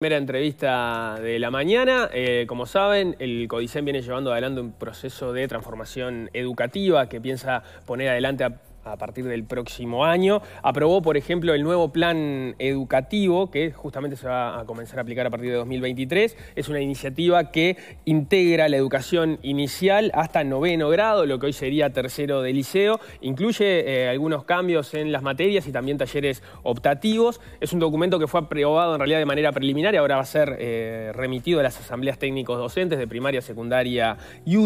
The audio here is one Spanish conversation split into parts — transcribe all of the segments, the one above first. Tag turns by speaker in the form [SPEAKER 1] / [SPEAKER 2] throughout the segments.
[SPEAKER 1] Primera entrevista de la mañana. Eh, como saben, el CODICEN viene llevando adelante un proceso de transformación educativa que piensa poner adelante a a partir del próximo año. Aprobó, por ejemplo, el nuevo plan educativo que justamente se va a comenzar a aplicar a partir de 2023. Es una iniciativa que integra la educación inicial hasta noveno grado, lo que hoy sería tercero de liceo. Incluye eh, algunos cambios en las materias y también talleres optativos. Es un documento que fue aprobado en realidad de manera preliminar y ahora va a ser eh, remitido a las asambleas técnicos docentes de primaria, secundaria y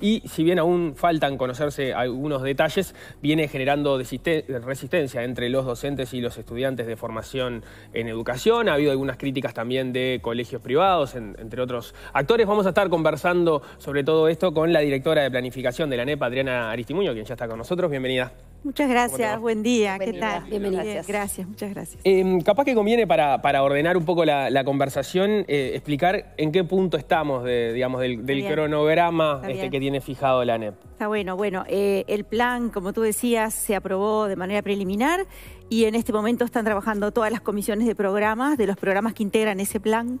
[SPEAKER 1] Y si bien aún faltan conocerse algunos detalles, viene generando de resistencia entre los docentes y los estudiantes de formación en educación. Ha habido algunas críticas también de colegios privados, entre otros actores. Vamos a estar conversando sobre todo esto con la directora de planificación de la NEP, Adriana Aristimuño, quien ya está con nosotros. Bienvenida.
[SPEAKER 2] Muchas gracias, buen día, ¿qué tal? Bienvenida. Gracias. muchas gracias.
[SPEAKER 1] Em, capaz que conviene para, para, ordenar un poco la, conversación, eh, explicar en qué punto estamos de, digamos, del, cronograma este que tiene fijado la ANEP.
[SPEAKER 2] Está bueno, bueno, eh, el plan, como tú decías, se aprobó de manera preliminar y en este momento están trabajando todas las comisiones de programas, de los programas que integran ese plan.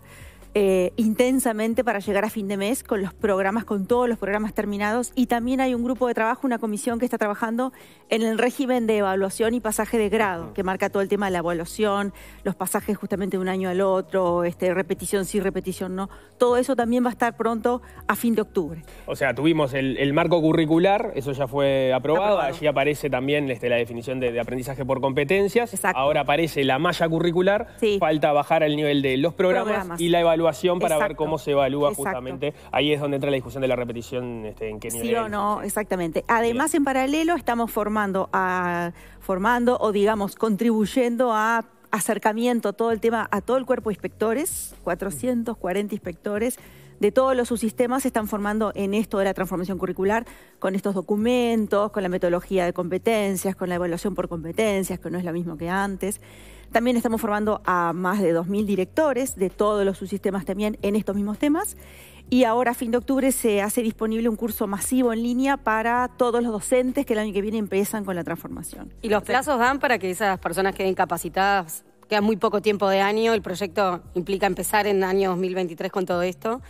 [SPEAKER 2] Eh, intensamente para llegar a fin de mes con los programas, con todos los programas terminados. Y también hay un grupo de trabajo, una comisión que está trabajando en el régimen de evaluación y pasaje de grado, que marca todo el tema de la evaluación, los pasajes justamente de un año al otro, este, repetición sí, repetición no. Todo eso también va a estar pronto a fin de octubre.
[SPEAKER 1] O sea, tuvimos el, marco curricular, eso ya fue aprobado. Allí aparece también este, la definición de, aprendizaje por competencias. Ahora aparece la malla curricular. Falta bajar el nivel de los programas. y la evaluación para ver cómo se evalúa justamente. Ahí es donde entra la discusión de la repetición, este, en qué nivel. Sí o no,
[SPEAKER 2] exactamente. Además, en paralelo estamos formando, a, formando o digamos contribuyendo a acercamiento todo el tema a todo el cuerpo de inspectores, 440 inspectores de todos los subsistemas se están formando en esto de la transformación curricular, con estos documentos, con la metodología de competencias, con la evaluación por competencias, que no es lo mismo que antes. También estamos formando a más de 2.000 directores de todos los subsistemas también en estos mismos temas. Y ahora, a fin de octubre, se hace disponible un curso masivo en línea para todos los docentes que el año que viene empiezan con la transformación.
[SPEAKER 3] ¿Y los plazos dan para que esas personas queden capacitadas? Queda muy poco tiempo de año, el proyecto implica empezar en año 2023 con todo esto.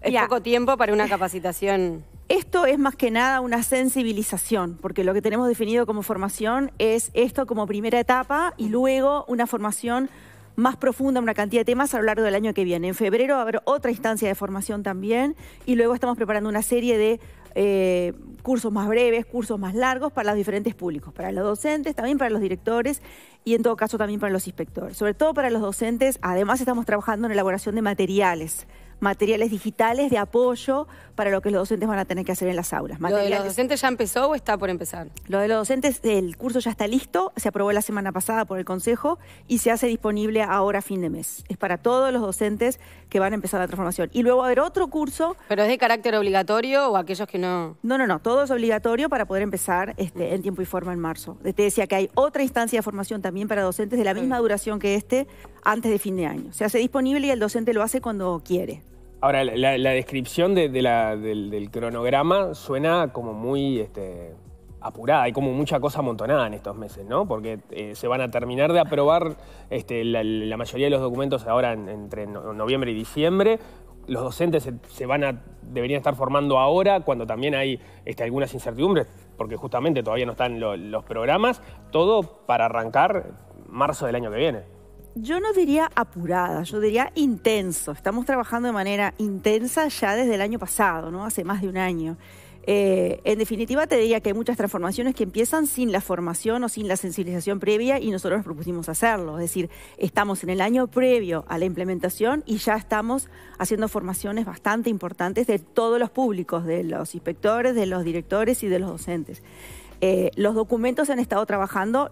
[SPEAKER 3] Es poco tiempo para una capacitación. Esto
[SPEAKER 2] es más que nada una sensibilización, porque lo que tenemos definido como formación es esto como primera etapa y luego una formación más profunda, una cantidad de temas a lo largo del año que viene. En febrero va a haber otra instancia de formación también y luego estamos preparando una serie de eh, cursos más breves, cursos más largos para los diferentes públicos, para los docentes, también para los directores y en todo caso también para los inspectores. Sobre todo para los docentes, además estamos trabajando en elaboración de materiales materiales digitales de apoyo para lo que los docentes van a tener que hacer en las aulas. ¿Lo de los
[SPEAKER 3] docentes ya empezó o está por empezar?
[SPEAKER 2] Lo de los docentes, el curso ya está listo, se aprobó la semana pasada por el Consejo y se hace disponible ahora a fin de mes. Es para todos los docentes que van a empezar la transformación. Y luego va a haber otro curso... ¿Pero es de carácter obligatorio o aquellos que no...? No, no, no, todo es obligatorio para poder empezar este, en tiempo y forma en marzo. Te decía que hay otra instancia de formación también para docentes de la misma mm. duración que este, antes de fin de año. Se hace disponible y el docente lo hace cuando quiere.
[SPEAKER 1] Ahora, la, descripción de, del, cronograma suena como muy este, apurada, hay como mucha cosa amontonada en estos meses, ¿no? Porque eh, se van a terminar de aprobar este, la, mayoría de los documentos ahora entre noviembre y diciembre, los docentes se, van a, deberían estar formando ahora, cuando también hay este, algunas incertidumbres, porque justamente todavía no están los programas, todo para arrancar marzo del año que viene
[SPEAKER 2] yo no diría apurada, yo diría intenso. Estamos trabajando de manera intensa ya desde el año pasado, ¿no? Hace más de un año. Eh, en definitiva, te diría que hay muchas transformaciones que empiezan sin la formación o sin la sensibilización previa y nosotros nos propusimos hacerlo. Es decir, estamos en el año previo a la implementación y ya estamos haciendo formaciones bastante importantes de todos los públicos, de los inspectores, de los directores y de los docentes. Eh, los documentos se han estado trabajando,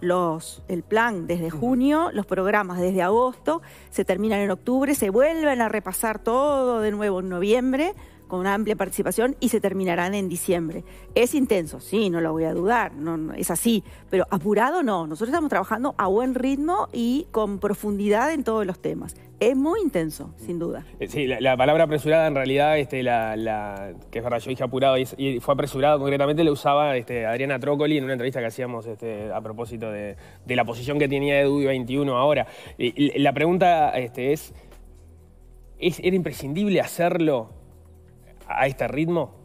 [SPEAKER 2] el plan desde junio, los programas desde agosto, se terminan en octubre, se vuelven a repasar todo de nuevo en noviembre, con una amplia participación y se terminarán en diciembre. Es intenso, sí, no lo voy a dudar, es así, pero apurado no. Nosotros estamos trabajando a buen ritmo y con profundidad en todos los temas. Es muy intenso, sin duda.
[SPEAKER 1] Eh, sí, la, palabra apresurada en realidad, este, la, que es verdad, yo dije apurado y, fue apresurado concretamente, lo usaba este, Adriana Trócoli en una entrevista que hacíamos este, a propósito de, la posición que tenía Edu 21 ahora. la pregunta es, es, ¿era imprescindible hacerlo a este ritmo?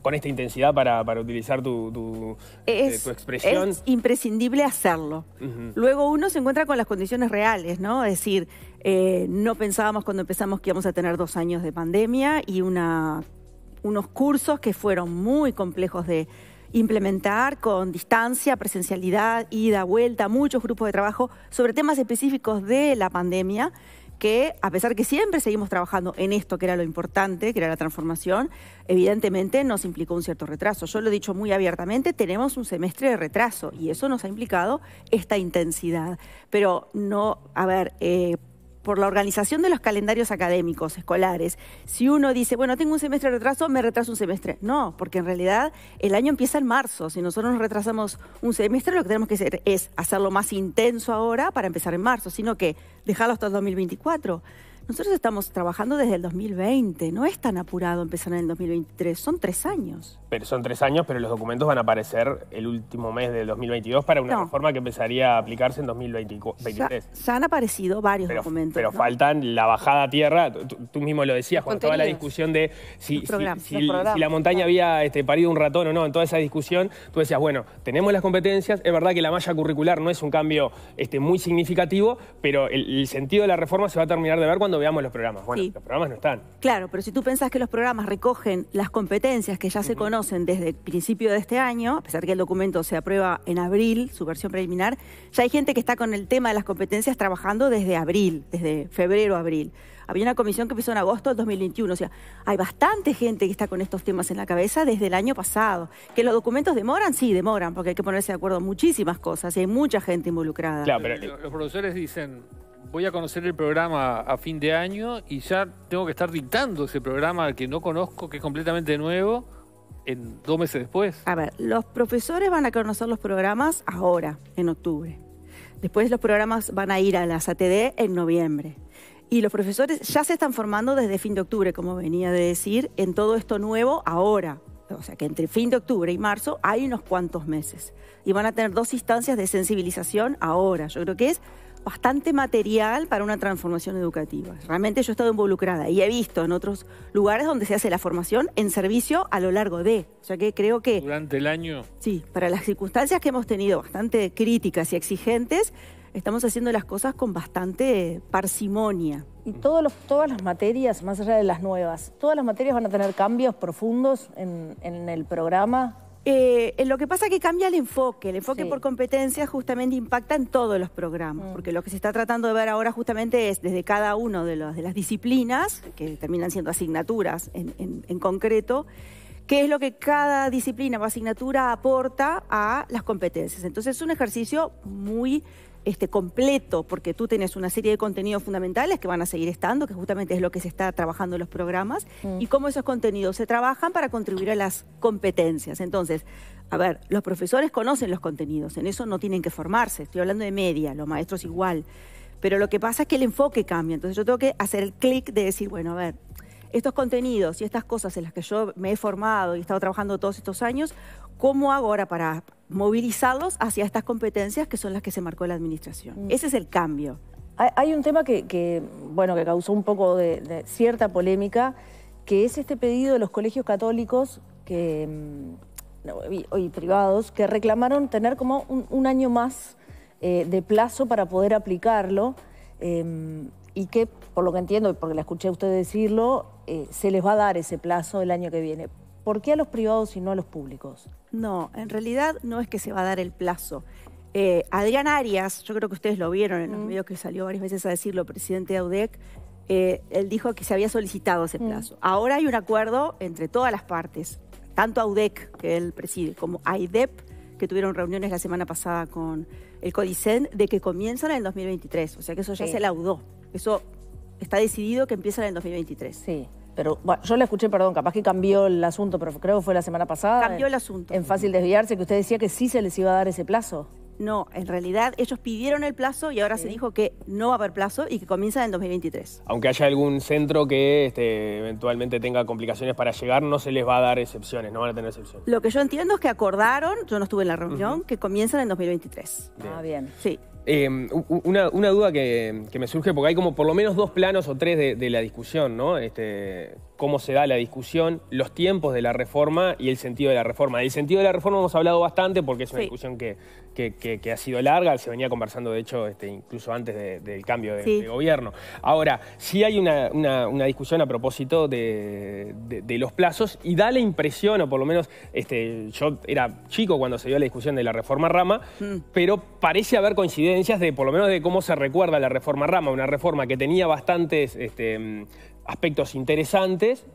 [SPEAKER 1] con esta intensidad para, para utilizar tu, tu, este, expresión. Es
[SPEAKER 2] imprescindible hacerlo. Luego uno se encuentra con las condiciones reales, ¿no? Es decir, eh, no pensábamos cuando empezamos que íbamos a tener dos años de pandemia y una, unos cursos que fueron muy complejos de implementar con distancia, presencialidad, ida, vuelta, muchos grupos de trabajo sobre temas específicos de la pandemia que, a pesar que siempre seguimos trabajando en esto, que era lo importante, que era la transformación, evidentemente nos implicó un cierto retraso. Yo lo he dicho muy abiertamente, tenemos un semestre de retraso y eso nos ha implicado esta intensidad. Pero no, a ver, eh, por la organización de los calendarios académicos escolares, si uno dice, bueno, tengo un semestre de retraso, me retraso un semestre. No, porque en realidad el año empieza en marzo. Si nosotros nos retrasamos un semestre, lo que tenemos que hacer es hacerlo más intenso ahora para empezar en marzo, sino que dejarlo hasta el 2024. Nosotros estamos trabajando desde el 2020, no es tan apurado empezar en el 2023, son tres años.
[SPEAKER 1] Pero son tres años, pero los documentos van a aparecer el último mes del 2022 para una reforma que empezaría a aplicarse en 2023.
[SPEAKER 2] Ya, han aparecido varios documentos.
[SPEAKER 1] Pero faltan la bajada a tierra, tú, mismo lo decías, con toda la discusión de si, la montaña había este, parido un ratón o no, en toda esa discusión, tú decías, bueno, tenemos las competencias, es verdad que la malla curricular no es un cambio este, muy significativo, pero el sentido de la reforma se va a terminar de ver cuando veamos los programas. Bueno, los programas no están.
[SPEAKER 2] Claro, pero si tú pensás que los programas recogen las competencias que ya se conocen desde el principio de este año, a pesar que el documento se aprueba en abril, su versión preliminar, ya hay gente que está con el tema de las competencias trabajando desde abril, desde febrero, abril. Había una comisión que empezó en agosto del 2021. O sea, hay bastante gente que está con estos temas en la cabeza desde el año pasado. ¿Que los documentos demoran? Sí, demoran, porque hay que ponerse de acuerdo muchísimas cosas y hay mucha gente
[SPEAKER 3] involucrada. Claro, pero los
[SPEAKER 4] productores dicen, voy a conocer el programa a fin de año y ya tengo que estar dictando ese programa que no conozco, que es completamente nuevo, en dos meses después. A ver, los
[SPEAKER 2] profesores van a conocer los programas ahora, en octubre. Después los programas van a ir a las ATD en noviembre. Y los profesores ya se están formando desde fin de octubre, como venía de decir, en todo esto nuevo ahora. O sea que entre fin de octubre y marzo hay unos cuantos meses. Y van a tener dos instancias de sensibilización ahora. Yo creo que es bastante material para una transformación educativa. Realmente yo he estado involucrada y he visto en otros lugares donde se hace la formación en servicio a lo largo de. O sea que creo
[SPEAKER 4] que... Durante el año.
[SPEAKER 2] Sí, para las circunstancias que hemos tenido bastante críticas y exigentes, estamos haciendo las cosas con bastante parsimonia.
[SPEAKER 5] Y todos los, todas las materias, más allá de las nuevas, todas las materias van a tener cambios profundos en, en el programa eh, eh, lo que pasa es que cambia el enfoque. El enfoque por competencias justamente impacta en
[SPEAKER 2] todos los programas, mm. porque lo que se está tratando de ver ahora justamente es desde cada una de, las disciplinas, que terminan siendo asignaturas en concreto, qué es lo que cada disciplina o asignatura aporta a las competencias. Entonces es un ejercicio muy este, completo, porque tú tienes una serie de contenidos fundamentales que van a seguir estando, que justamente es lo que se está trabajando en los programas, mm. y cómo esos contenidos se trabajan para contribuir a las competencias. Entonces, a ver, los profesores conocen los contenidos, en eso no tienen que formarse, estoy hablando de media, los maestros igual, pero lo que pasa es que el enfoque cambia, entonces yo tengo que hacer el clic de decir, bueno, a ver, estos contenidos y estas cosas en las que yo me he formado y he estado trabajando todos estos años, ¿Cómo ahora para movilizarlos hacia estas competencias que son las que se marcó la
[SPEAKER 5] administración? Mm. Ese es el cambio. Hay, un tema que, bueno, que causó un poco de, cierta polémica, que es este pedido de los colegios católicos que, mm, y, privados que reclamaron tener como un, año más eh, de plazo para poder aplicarlo. Em, y que, por lo que entiendo, porque la escuché a usted decirlo, eh, se les va a dar ese plazo el año que viene. ¿Por qué a los privados y no a los públicos?
[SPEAKER 2] No, en realidad no es que se va a dar el plazo. Eh, Adrián Arias, yo creo que ustedes lo vieron en los mm. medios que salió varias veces a decirlo, presidente de AUDEC, eh, él dijo que se había solicitado ese mm. plazo. Ahora hay un acuerdo entre todas las partes, tanto AUDEC, que él preside, como AIDEP, que tuvieron reuniones la semana pasada con el CODICEN,
[SPEAKER 5] de que comienzan en el 2023. O sea que eso ya se laudó. Eso está decidido que empiezan en el 2023. Sí. Pero bueno, yo la escuché, perdón, capaz que cambió el asunto, pero creo que fue la semana pasada. Cambió el asunto. En Fácil Desviarse, que usted decía que sí se les iba a dar ese plazo. No, en realidad ellos
[SPEAKER 2] pidieron el plazo y ahora se dijo que no va a haber plazo y que comienza en 2023.
[SPEAKER 1] Aunque haya algún centro que este, eventualmente tenga complicaciones para llegar, no se les va a dar excepciones, no van a tener excepciones.
[SPEAKER 2] Lo que yo entiendo es que acordaron, yo no estuve en la reunión, que comienzan en 2023. Ah, bien. Sí.
[SPEAKER 1] Em, una, una, duda que, me surge, porque hay como por lo menos dos planos o tres de, de la discusión, ¿no? Este, cómo se da la discusión, los tiempos de la reforma y el sentido de la reforma. Del sentido de la reforma hemos hablado bastante porque es una discusión que, ha sido larga, se venía conversando de hecho este, incluso antes del cambio de, gobierno. Ahora, sí hay una, discusión a propósito de, los plazos y da la impresión, o por lo menos este, yo era chico cuando se dio la discusión de la reforma Rama, mm. pero parece haber coincidencias de por lo menos de cómo se recuerda la reforma Rama, una reforma que tenía bastantes... Este, aspectos interesantes,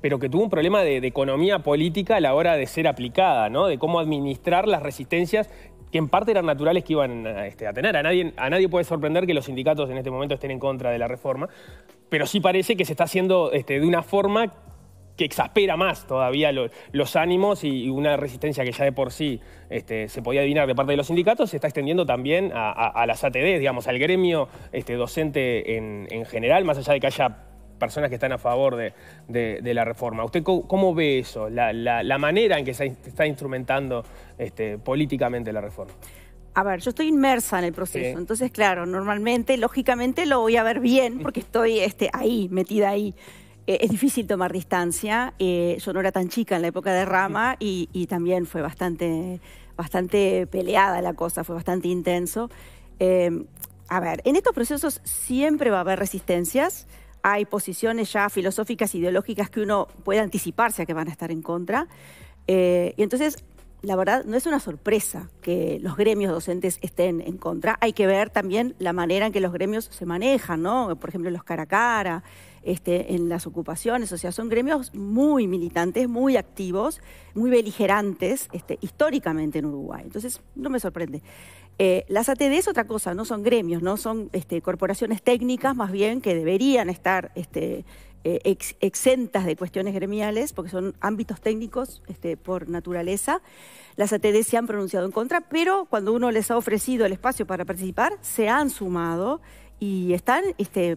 [SPEAKER 1] pero que tuvo un problema de, economía política a la hora de ser aplicada, de cómo administrar las resistencias que en parte eran naturales que iban este, a, tener. A nadie, a nadie puede sorprender que los sindicatos en este momento estén en contra de la reforma, pero sí parece que se está haciendo este, de una forma que exaspera más todavía los, ánimos y, una resistencia que ya de por sí este, se podía adivinar de parte de los sindicatos, se está extendiendo también a, las ATD, digamos, al gremio docente en, general, más allá de que haya personas que están a favor de, la reforma. ¿Usted cómo, ve eso, la, manera en que se está instrumentando este, políticamente la reforma?
[SPEAKER 2] A ver, yo estoy inmersa en el proceso, entonces claro, normalmente, lógicamente lo voy a ver bien porque estoy este, ahí, metida ahí. Eh, es difícil tomar distancia, eh, yo no era tan chica en la época de Rama y, también fue bastante, bastante peleada la cosa, fue bastante intenso. Eh, a ver, en estos procesos siempre va a haber resistencias, hay posiciones ya filosóficas, ideológicas que uno puede anticiparse a que van a estar en contra. Eh, y entonces, la verdad, no es una sorpresa que los gremios docentes estén en contra. Hay que ver también la manera en que los gremios se manejan, ¿no? Por ejemplo, los cara a cara, este, en las ocupaciones. O sea, son gremios muy militantes, muy activos, muy beligerantes este, históricamente en Uruguay. Entonces, no me sorprende. Eh, las ATD es otra cosa, no son gremios, no son este, corporaciones técnicas más bien que deberían estar este, eh, exentas de cuestiones gremiales porque son ámbitos técnicos este, por naturaleza. Las ATD se han pronunciado en contra, pero cuando uno les ha ofrecido el espacio para participar, se han sumado y están este,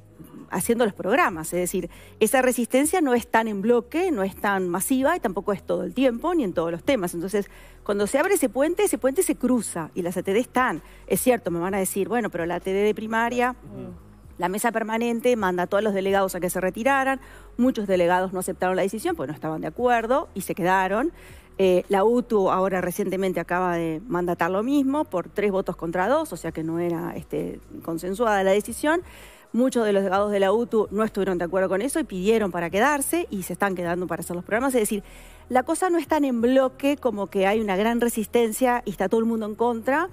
[SPEAKER 2] haciendo los programas. Es decir, esa resistencia no es tan en bloque, no es tan masiva y tampoco es todo el tiempo ni en todos los temas. Entonces, cuando se abre ese puente, ese puente se cruza y las ATD están. Es cierto, me van a decir, bueno, pero la ATD de primaria... La mesa permanente manda a todos los delegados a que se retiraran. Muchos delegados no aceptaron la decisión porque no estaban de acuerdo y se quedaron. Eh, la UTU ahora recientemente acaba de mandatar lo mismo por tres votos contra dos, o sea que no era este, consensuada la decisión. Muchos de los delegados de la UTU no estuvieron de acuerdo con eso y pidieron para quedarse y se están quedando para hacer los programas. Es decir, la cosa no es tan en bloque como que hay una gran resistencia y está todo el mundo en contra,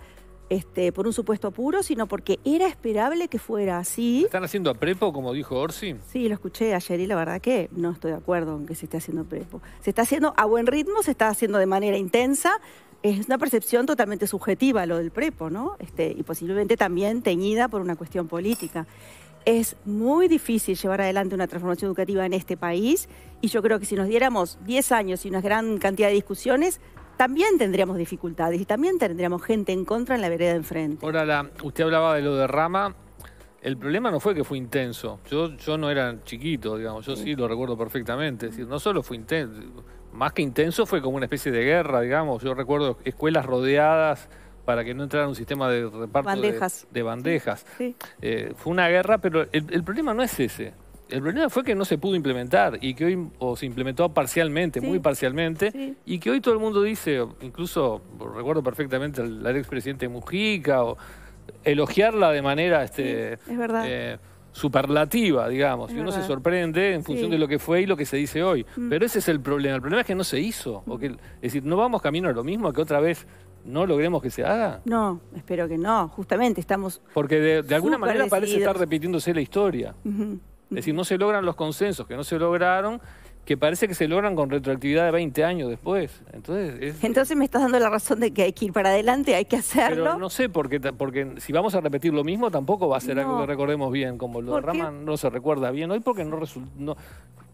[SPEAKER 2] este, por un supuesto puro, sino porque era esperable que fuera así.
[SPEAKER 4] ¿Están haciendo a prepo, como dijo Orsi?
[SPEAKER 2] Sí, lo escuché ayer y la verdad que no estoy de acuerdo en que se esté haciendo prepo. Se está haciendo a buen ritmo, se está haciendo de manera intensa. Es una percepción totalmente subjetiva lo del prepo, ¿no? Este, y posiblemente también teñida por una cuestión política. Es muy difícil llevar adelante una transformación educativa en este país y yo creo que si nos diéramos 10 años y una gran cantidad de discusiones, también tendríamos dificultades y también tendríamos gente en contra en la vereda de enfrente.
[SPEAKER 4] Ahora, la, usted hablaba de lo de Rama. El problema no fue que fue intenso. Yo, yo no era chiquito, digamos. Yo sí lo recuerdo perfectamente. Es no solo fue intenso, más que intenso fue como una especie de guerra, digamos. Yo recuerdo escuelas rodeadas para que no entrara un sistema de reparto De, bandejas. Eh, fue una guerra, pero el problema no es ese. El problema fue que no se pudo implementar y que hoy o se implementó parcialmente, muy parcialmente, y que hoy todo el mundo dice, incluso recuerdo perfectamente al, expresidente Mujica, o elogiarla de manera este, eh, superlativa, digamos, y uno se sorprende en función de lo que fue y lo que se dice hoy. Mm. Pero ese es el problema, el problema es que no se hizo, mm. es decir, no vamos camino a lo mismo, que otra vez no logremos que se haga?
[SPEAKER 2] No, espero que no. Justamente estamos.
[SPEAKER 4] Porque de, alguna manera parece estar repitiéndose la historia. Es decir, no se logran los consensos que no se lograron, que parece que se logran con retroactividad de 20 años después. Entonces,
[SPEAKER 2] Entonces me estás dando la razón de que hay que ir para adelante, hay que hacerlo. Pero
[SPEAKER 4] no sé, porque, porque si vamos a repetir lo mismo, tampoco va a ser algo que recordemos bien, como lo de Rama no se recuerda bien hoy porque no, no,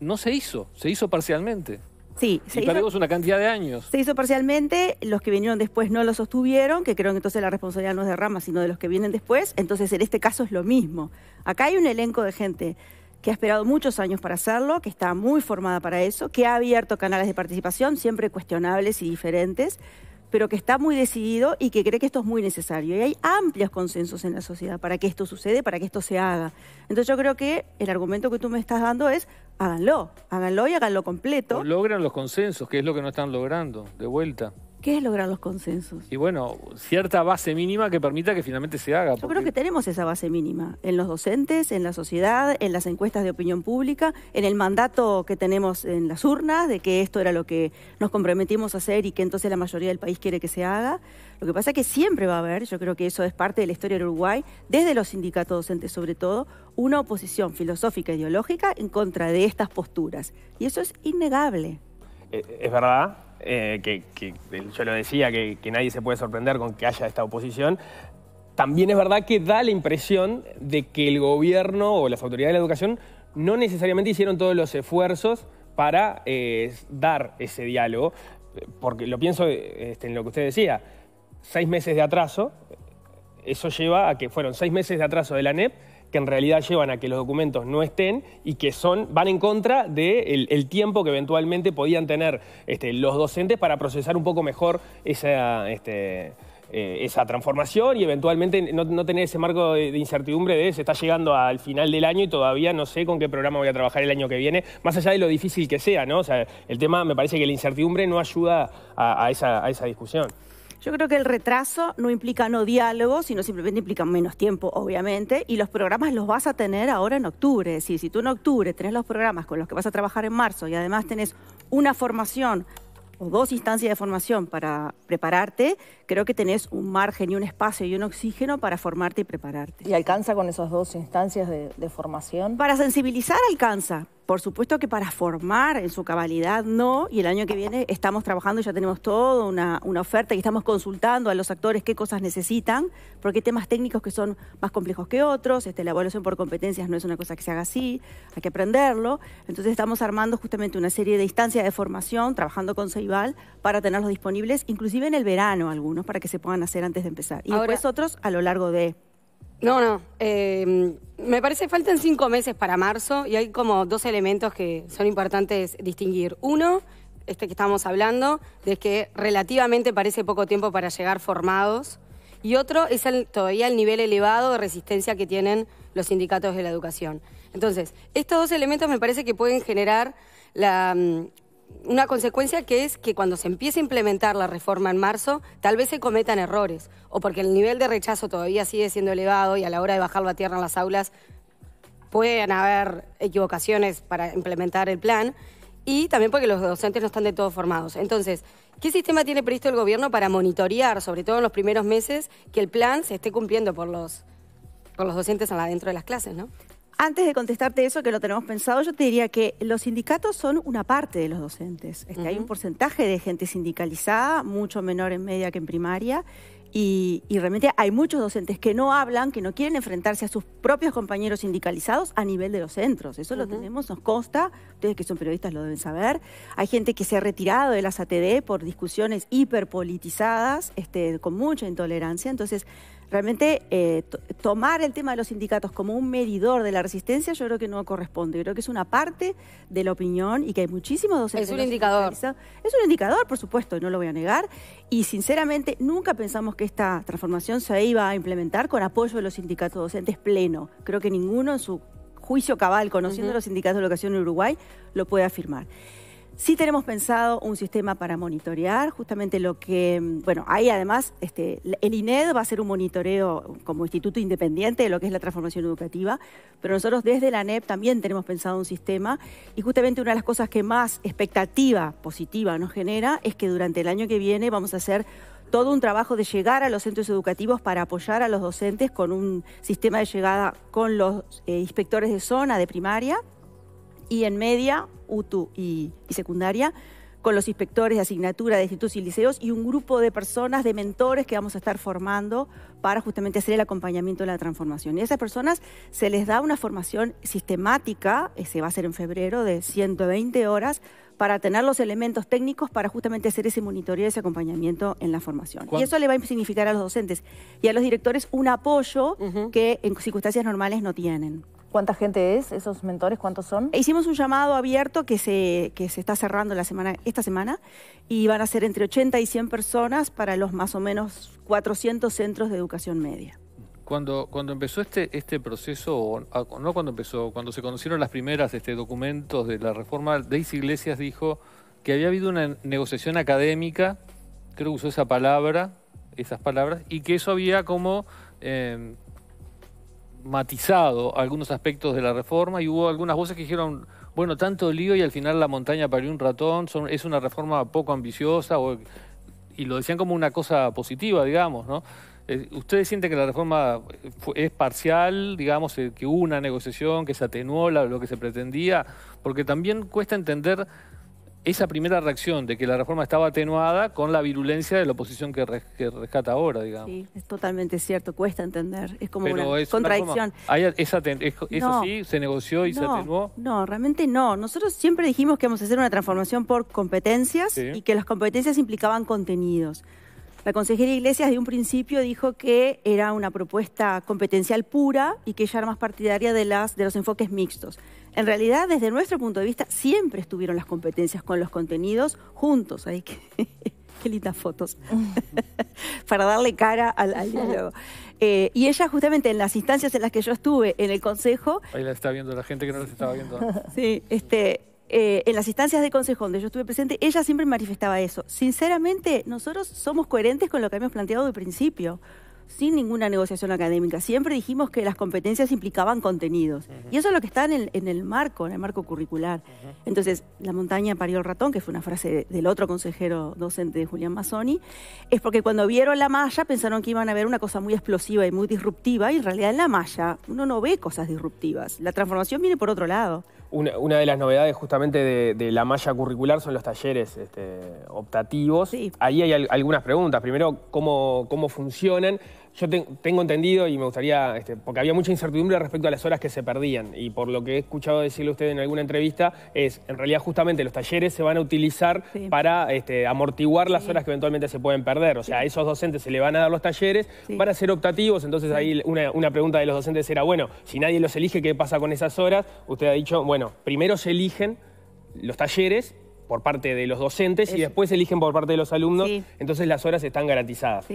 [SPEAKER 4] no se hizo, se hizo parcialmente. Sí, se y una cantidad de años. Se
[SPEAKER 2] hizo parcialmente, los que vinieron después no lo sostuvieron, que creo que entonces la responsabilidad no es de Rama, sino de los que vienen después. Entonces, en este caso es lo mismo. Acá hay un elenco de gente que ha esperado muchos años para hacerlo, que está muy formada para eso, que ha abierto canales de participación, siempre cuestionables y diferentes, pero que está muy decidido y que cree que esto es muy necesario. Y hay amplios consensos en la sociedad para que esto sucede, para que esto se haga. Entonces yo creo que el argumento que tú me estás dando es, háganlo, háganlo y háganlo completo.
[SPEAKER 4] logran los consensos, que es lo que no están logrando, de vuelta.
[SPEAKER 2] ¿Qué es lograr los consensos?
[SPEAKER 4] Y bueno, cierta base mínima que permita que finalmente se haga. Yo creo
[SPEAKER 2] que tenemos esa base mínima en los docentes, en la sociedad, en las encuestas de opinión pública, en el mandato que tenemos en las urnas de que esto era lo que nos comprometimos a hacer y que entonces la mayoría del país quiere que se haga. Lo que pasa es que siempre va a haber, yo creo que eso es parte de la historia del Uruguay, desde los sindicatos docentes sobre todo, una oposición filosófica e ideológica en contra de estas posturas. Y eso es innegable.
[SPEAKER 1] Eh, es verdad, eh, que, yo lo decía, que, nadie se puede sorprender con que haya esta oposición, también es verdad que da la impresión de que el gobierno o las autoridades de la educación no necesariamente hicieron todos los esfuerzos para eh, dar ese diálogo, porque lo pienso este, en lo que usted decía, seis meses de atraso, eso lleva a que fueron seis meses de atraso de la NEP, que en realidad llevan a que los documentos no estén y que van en contra del tiempo que eventualmente podían tener este, los docentes para procesar un poco mejor este, eh, esa... transformación y eventualmente no, no tener ese marco de, incertidumbre de se está llegando al final del año y todavía no sé con qué programa voy a trabajar el año que viene, más allá de lo difícil que sea, ¿no? O sea, el tema me parece que la incertidumbre no ayuda a esa discusión.
[SPEAKER 2] Yo creo que el retraso no implica no diálogo, sino simplemente implica menos tiempo, obviamente, y los programas los vas a tener ahora en octubre. Es si tú en octubre tenés los programas con los que vas a trabajar en marzo y además tenés una formación o dos instancias de formación para prepararte, creo que tenés un margen y un espacio y un oxígeno para formarte y
[SPEAKER 5] prepararte. ¿Y alcanza con esas dos instancias de, de formación? Para sensibilizar alcanza,
[SPEAKER 2] por supuesto que para formar en su cabalidad no, y el año que viene estamos trabajando y ya tenemos toda una, oferta y estamos consultando a los actores qué cosas necesitan, porque hay temas técnicos que son más complejos que otros, este, la evaluación por competencias no es una cosa que se haga así, hay que aprenderlo, entonces estamos armando justamente una serie de instancias de formación, trabajando con Ceibal, para tenerlos disponibles, inclusive en el verano algunos, para que se puedan hacer antes de empezar, y después
[SPEAKER 3] otros a lo largo de... No, no. Eh, me parece faltan cinco meses para marzo y hay como dos elementos que son importantes distinguir. Uno, este que estamos hablando, de que relativamente parece poco tiempo para llegar formados. Y otro es todavía el nivel elevado de resistencia que tienen los sindicatos de la educación. Entonces, estos dos elementos me parece que pueden generar la, mm, una consecuencia que es que cuando se empiece a implementar la reforma en marzo, tal vez se cometan errores, o porque el nivel de rechazo todavía sigue siendo elevado y a la hora de bajar la tierra en las aulas pueden haber equivocaciones para implementar el plan, y también porque los docentes no están de todo formados. Entonces, ¿qué sistema tiene previsto el gobierno para monitorear, sobre todo en los primeros meses, que el plan se esté cumpliendo por los, por los docentes adentro de las clases, ¿no? Antes de contestarte eso, que lo tenemos pensado, yo te diría
[SPEAKER 2] que los sindicatos son una parte de los docentes. Este, Hay un porcentaje de gente sindicalizada, mucho menor en media que en primaria, y, realmente hay muchos docentes que no hablan, que no quieren enfrentarse a sus propios compañeros sindicalizados a nivel de los centros. Eso lo tenemos, nos consta, ustedes que son periodistas lo deben saber. Hay gente que se ha retirado de las ATD por discusiones hiperpolitizadas, este, con mucha intolerancia. Entonces, realmente eh, tomar el tema de los sindicatos como un medidor de la resistencia, yo creo que no corresponde. Yo creo que es una parte de la opinión y que hay muchísimos docentes. Es un indicador. Es un indicador, por supuesto, no lo voy a negar. Y sinceramente, nunca pensamos que esta transformación se iba a implementar con apoyo de los sindicatos docentes pleno. Creo que ninguno en su juicio cabal, conociendo los sindicatos de educación en Uruguay, lo puede afirmar. Sí tenemos pensado un sistema para monitorear, justamente lo que, bueno, ahí además este, el INED va a hacer un monitoreo como instituto independiente de lo que es la transformación educativa, pero nosotros desde la NEP también tenemos pensado un sistema y justamente una de las cosas que más expectativa positiva nos genera es que durante el año que viene vamos a hacer todo un trabajo de llegar a los centros educativos para apoyar a los docentes con un sistema de llegada con los eh, inspectores de zona de primaria y en media, UTU y, secundaria, con los inspectores de asignatura de institutos y liceos y un grupo de personas, de mentores que vamos a estar formando para justamente hacer el acompañamiento de la transformación. Y a esas personas se les da una formación sistemática, eh, se va a hacer en febrero, de 120 horas, para tener los elementos técnicos para justamente hacer ese monitoreo, ese acompañamiento en la formación. Y eso le va a significar a los docentes y a los directores un apoyo que en circunstancias normales no tienen. ¿Cuánta gente es esos mentores? ¿Cuántos son? E hicimos un llamado abierto que se, que se está cerrando la semana, esta semana y van a ser entre 80 y 100 personas para los más o menos 400 centros de educación media.
[SPEAKER 4] Cuando, cuando empezó este, este proceso, no cuando empezó, cuando se conocieron las primeras este, documentos de la reforma, Daisy Iglesias dijo que había habido una negociación académica, creo que usó esa palabra, esas palabras, y que eso había como eh, matizado algunos aspectos de la reforma y hubo algunas voces que dijeron, bueno, tanto lío y al final la montaña parió un ratón, es una reforma poco ambiciosa y lo decían como una cosa positiva, digamos, ¿no? Eh, ¿Ustedes sienten que la reforma es parcial, digamos, eh, que hubo una negociación, que se atenuó lo que se pretendía? Porque también cuesta entender esa primera reacción de que la reforma estaba atenuada con la virulencia de la oposición que, rescata ahora, digamos.
[SPEAKER 2] Sí, es totalmente cierto, cuesta entender, es como una contradicción.
[SPEAKER 4] ¿Eso sí se negoció y se atenuó?
[SPEAKER 2] No, realmente no. Nosotros siempre dijimos que íbamos a hacer una transformación por competencias y que las competencias implicaban contenidos. La consejera Iglesias de un principio dijo que era una propuesta competencial pura y que ella era más partidaria de, las, de los enfoques mixtos. En realidad, desde nuestro punto de vista, siempre estuvieron las competencias con los contenidos juntos. Ay, qué lindas fotos, para darle cara al, diálogo. Eh, y ella justamente en las instancias en las que yo estuve en el consejo...
[SPEAKER 4] Ahí la está viendo la gente que no las estaba viendo.
[SPEAKER 2] sí, este, eh, en las instancias de consejo donde yo estuve presente, ella siempre manifestaba eso. Sinceramente, nosotros somos coherentes con lo que habíamos planteado de principio sin ninguna negociación académica. Siempre dijimos que las competencias implicaban contenidos. Y eso es lo que está en el, en el marco, en el marco curricular. Entonces, la montaña parió el ratón, que fue una frase del otro consejero docente de Julián Mazzoni, es porque cuando vieron la malla pensaron que iban a ver una cosa muy explosiva y muy disruptiva, y en realidad en la malla uno no ve cosas disruptivas. La transformación viene por otro lado.
[SPEAKER 1] Una, de las novedades justamente de, la malla curricular son los talleres este, optativos. Ahí hay algunas preguntas. Primero, ¿cómo, cómo funcionan? Yo tengo entendido y me gustaría, este, porque había mucha incertidumbre respecto a las horas que se perdían y por lo que he escuchado decirle usted en alguna entrevista es, en realidad justamente los talleres se van a utilizar para este, amortiguar las horas que eventualmente se pueden perder. O sea, a esos docentes se le van a dar los talleres, van a ser optativos, entonces ahí una, pregunta de los docentes era, bueno, si nadie los elige, ¿qué pasa con esas horas? Usted ha dicho, bueno, primero se eligen los talleres por parte de los docentes y después se eligen por parte de los alumnos, entonces las horas están garantizadas.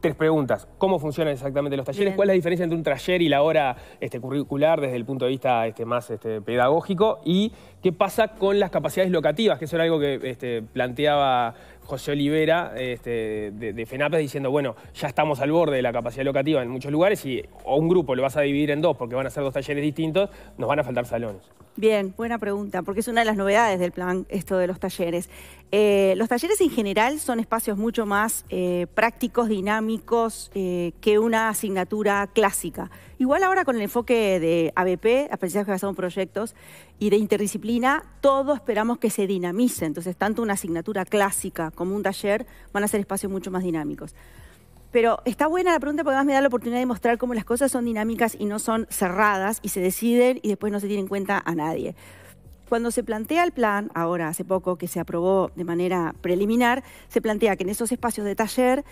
[SPEAKER 1] Tres preguntas. ¿Cómo funcionan exactamente los talleres? ¿Cuál es la diferencia entre un taller y la hora este, curricular desde el punto de vista este, más este, pedagógico? ¿Y qué pasa con las capacidades locativas? Que eso era algo que planteaba José Olivera este, de, FENAPES diciendo, bueno, ya estamos al borde de la capacidad locativa en muchos lugares y o un grupo lo vas a dividir en dos porque van a ser dos talleres distintos, nos van a faltar salones.
[SPEAKER 2] Bien, buena pregunta, porque es una de las novedades del plan esto de los talleres. Eh, los talleres en general son espacios mucho más eh, prácticos, dinámicos, eh, que una asignatura clásica. Igual ahora con el enfoque de ABP, aprendizaje basado en proyectos, y de interdisciplina, todo esperamos que se dinamice. Entonces, tanto una asignatura clásica como un taller van a ser espacios mucho más dinámicos. Pero está buena la pregunta porque además me da la oportunidad de mostrar cómo las cosas son dinámicas y no son cerradas y se deciden y después no se tiene en cuenta a nadie. Cuando se plantea el plan, ahora hace poco que se aprobó de manera preliminar, se plantea que en esos espacios de taller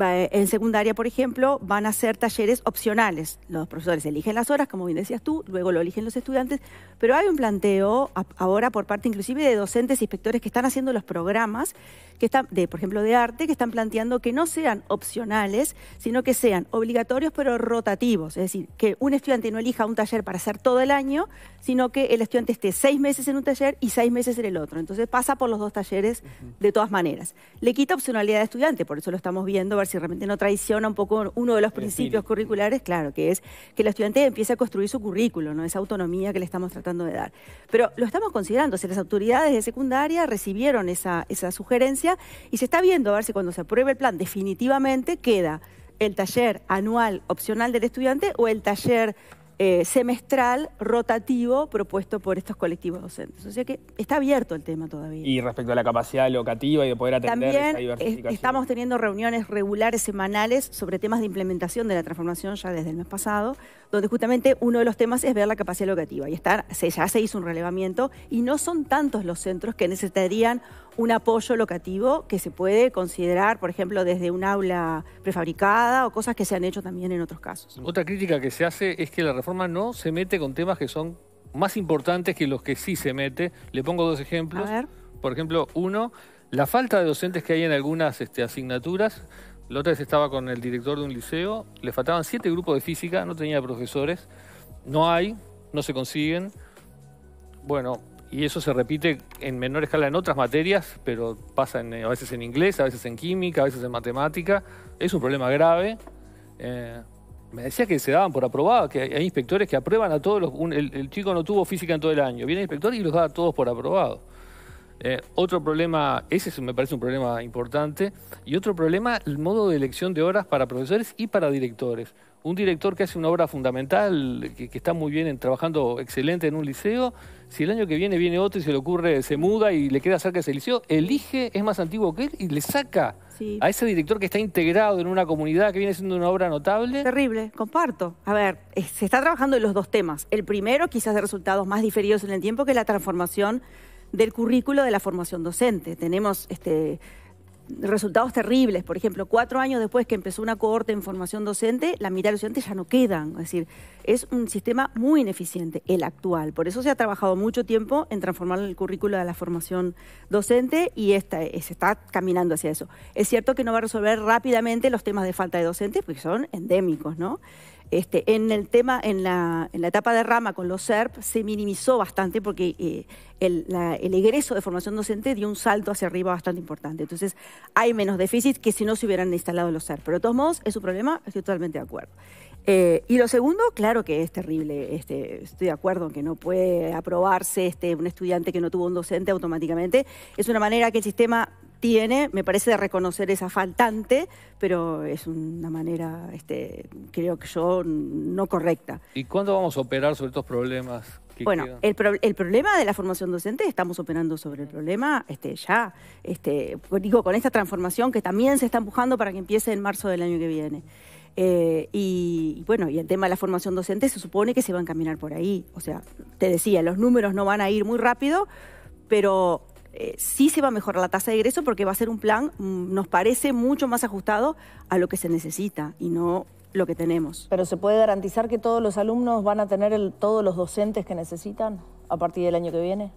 [SPEAKER 2] eh, en secundaria, por ejemplo, van a ser talleres opcionales. Los profesores eligen las horas, como bien decías tú, luego lo eligen los estudiantes, pero hay un planteo ahora por parte inclusive de docentes e inspectores que están haciendo los programas, que están, de, por ejemplo, de arte, que están planteando que no sean opcionales, sino que sean obligatorios pero rotativos. Es decir, que un estudiante no elija un taller para hacer todo el año, sino que el estudiante esté seis meses en un taller y seis meses en el otro. Entonces pasa por los dos talleres de todas maneras. Le quita opcionalidad al estudiante, por eso lo estamos viendo a ver si realmente no traiciona un poco uno de los principios curriculares, claro, que es que el estudiante empiece a construir su currículo, ¿no? esa autonomía que le estamos tratando de dar. Pero lo estamos considerando, si las autoridades de secundaria recibieron esa, esa sugerencia y se está viendo a ver si cuando se apruebe el plan definitivamente queda el taller anual opcional del estudiante o el taller eh, semestral, rotativo, propuesto por estos colectivos docentes. O sea que está abierto el tema todavía.
[SPEAKER 1] Y respecto a la capacidad locativa y de poder atender esa diversificación.
[SPEAKER 2] estamos teniendo reuniones regulares, semanales, sobre temas de implementación de la transformación ya desde el mes pasado, donde justamente uno de los temas es ver la capacidad locativa. Y estar. se, ya se hizo un relevamiento y no son tantos los centros que necesitarían un apoyo locativo que se puede considerar, por ejemplo, desde un aula prefabricada o cosas que se han hecho también en otros casos.
[SPEAKER 4] Otra crítica que se hace es que la reforma no se mete con temas que son más importantes que los que sí se mete. Le pongo dos ejemplos. A ver. Por ejemplo, uno, la falta de docentes que hay en algunas este, asignaturas. La otra vez estaba con el director de un liceo, le faltaban siete grupos de física, no tenía profesores, no hay, no se consiguen. Bueno, y eso se repite en menor escala en otras materias, pero pasa eh, a veces en inglés, a veces en química, a veces en matemática. Es un problema grave. Eh, me decía que se daban por aprobado, que hay inspectores que aprueban a todos los... el, chico no tuvo física en todo el año, viene el inspector y los da a todos por aprobado. Eh, otro problema, ese me parece un problema importante, y otro problema, el modo de elección de horas para profesores y para directores un director que hace una obra fundamental, que, está muy bien trabajando excelente en un liceo, si el año que viene viene otro y se le ocurre, se muda y le queda cerca ese liceo, elige, es más antiguo que él y le saca a ese director que está integrado en una comunidad que viene siendo una obra notable. Terrible, comparto.
[SPEAKER 2] A ver, eh, se está trabajando en los dos temas. El primero, quizás de resultados más diferidos en el tiempo, que es la transformación del currículo de la formación docente. Tenemos este resultados terribles. Por ejemplo, cuatro años después que empezó una cohorte en formación docente, la mitad de los estudiantes ya no quedan. Es decir, es un sistema muy ineficiente, el actual. Por eso se ha trabajado mucho tiempo en transformar el currículo de la formación docente y esta, eh, se está caminando hacia eso. Es cierto que no va a resolver rápidamente los temas de falta de docentes, porque son endémicos, ¿no? Este, en el tema, en la, en la, etapa de rama con los SERP se minimizó bastante porque eh, el, egreso de formación docente dio un salto hacia arriba bastante importante. Entonces hay menos déficit que si no se hubieran instalado los SERP. Pero de todos modos es un problema, estoy totalmente de acuerdo. Eh, y lo segundo, claro que es terrible. Este, estoy de acuerdo que no puede aprobarse este, un estudiante que no tuvo un docente automáticamente. Es una manera que el sistema tiene, me parece de reconocer esa faltante, pero es una manera, este, creo que yo, no correcta.
[SPEAKER 4] ¿Y cuándo vamos a operar sobre estos problemas? Bueno, el,
[SPEAKER 2] problema de la formación docente, estamos operando sobre el problema este, ya, este, digo, con esta transformación que también se está empujando para que empiece en marzo del año que viene. Eh, y, bueno, y el tema de la formación docente se supone que se va a encaminar por ahí. O sea, te decía, los números no van a ir muy rápido, pero eh, sí se va a mejorar la tasa de egreso porque va a ser un plan, mm, nos
[SPEAKER 5] parece, mucho más ajustado a lo que se necesita y no lo que tenemos. Pero ¿se puede garantizar que todos los alumnos van a tener todos los docentes que necesitan a partir del año que viene?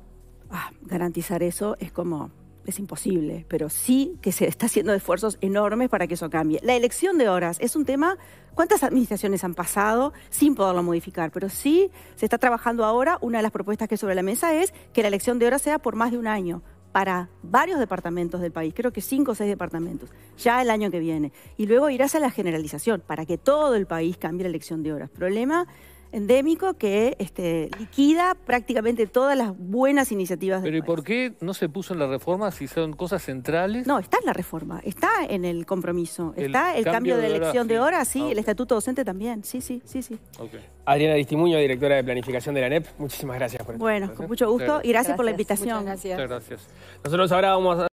[SPEAKER 2] Ah, garantizar eso es como es imposible, pero sí que se está haciendo esfuerzos enormes para que eso cambie. La elección de horas es un tema, ¿cuántas administraciones han pasado sin poderlo modificar? Pero sí se está trabajando ahora, una de las propuestas que hay sobre la mesa es que la elección de horas sea por más de un año, para varios departamentos del país, creo que cinco o seis departamentos, ya el año que viene. Y luego irás a la generalización para que todo el país cambie la elección de horas. Problema endémico que este, liquida prácticamente todas las buenas
[SPEAKER 4] iniciativas. Pero ¿y por qué no se puso en la reforma si son cosas centrales? No, está en la reforma, está en el compromiso, está el, cambio, de, elección de
[SPEAKER 2] hora, sí, ah, el estatuto docente también, sí, sí, sí, sí.
[SPEAKER 1] Adriana Distimuño, directora de planificación de la NEP, muchísimas gracias por Bueno, con mucho gusto y
[SPEAKER 2] gracias, por la invitación. Muchas gracias. Muchas
[SPEAKER 1] gracias. Nosotros ahora vamos a...